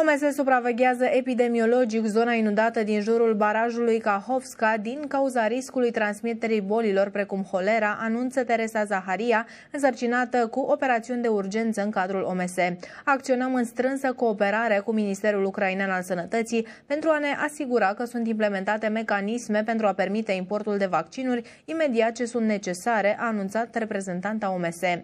OMS supraveghează epidemiologic zona inundată din jurul barajului Kahovska din cauza riscului transmiterii bolilor precum holera, anunță Teresa Zaharia, însărcinată cu operațiuni de urgență în cadrul OMS. Acționăm în strânsă cooperare cu Ministerul Ucrainean al Sănătății pentru a ne asigura că sunt implementate mecanisme pentru a permite importul de vaccinuri imediat ce sunt necesare, a anunțat reprezentanta OMS.